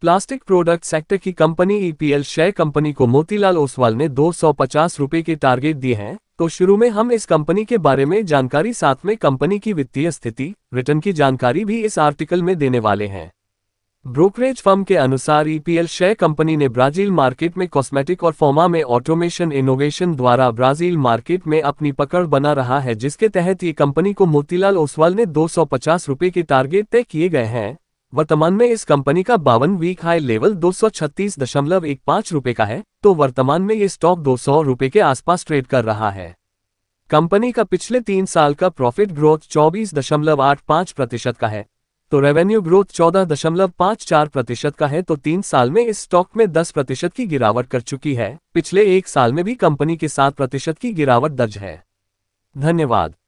plastic product sector की company EPL e share company को मोतीलाल ओसवाल ने दो सौ के टारगेट दिए हैं तो शुरू में हम इस कंपनी के बारे में जानकारी साथ में कंपनी की वित्तीय स्थिति रिटर्न की जानकारी भी इस आर्टिकल में देने वाले हैं ब्रोकरेज फर्म के अनुसार ईपीएल e शेयर कंपनी ने ब्राजील मार्केट में कॉस्मेटिक और फोमा में ऑटोमेशन इनोवेशन द्वारा ब्राजील मार्केट में अपनी पकड़ बना रहा है जिसके तहत ये कंपनी को मोतीलाल ओसवाल ने दो सौ के टारगेट तय किए गए हैं वर्तमान में इस कंपनी का बावन वीक हाई लेवल दो सौ छत्तीस दशमलव एक का है तो वर्तमान में ये स्टॉक दो सौ के आसपास ट्रेड कर रहा है कंपनी का पिछले तीन साल का प्रॉफिट ग्रोथ चौबीस दशमलव आठ पांच प्रतिशत का है तो रेवेन्यू ग्रोथ चौदह दशमलव पांच चार प्रतिशत का है तो तीन साल में इस स्टॉक में दस प्रतिशत की गिरावट कर चुकी है पिछले एक साल में भी कंपनी के सात प्रतिशत की गिरावट दर्ज है धन्यवाद